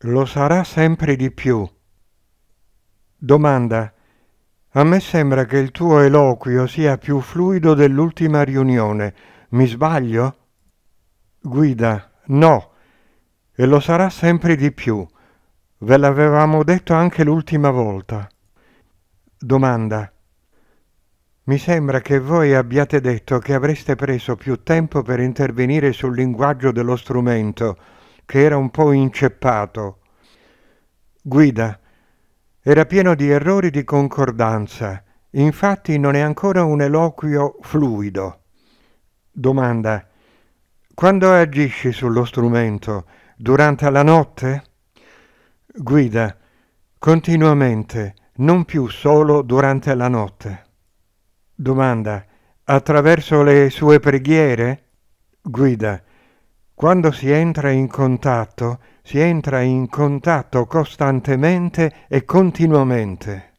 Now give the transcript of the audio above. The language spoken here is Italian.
lo sarà sempre di più. Domanda. A me sembra che il tuo eloquio sia più fluido dell'ultima riunione. Mi sbaglio? Guida. No. E lo sarà sempre di più. Ve l'avevamo detto anche l'ultima volta. Domanda. Mi sembra che voi abbiate detto che avreste preso più tempo per intervenire sul linguaggio dello strumento che era un po' inceppato. Guida. Era pieno di errori di concordanza, infatti non è ancora un eloquio fluido. Domanda. Quando agisci sullo strumento? Durante la notte? Guida. Continuamente, non più solo durante la notte. Domanda. Attraverso le sue preghiere? Guida. Quando si entra in contatto, si entra in contatto costantemente e continuamente.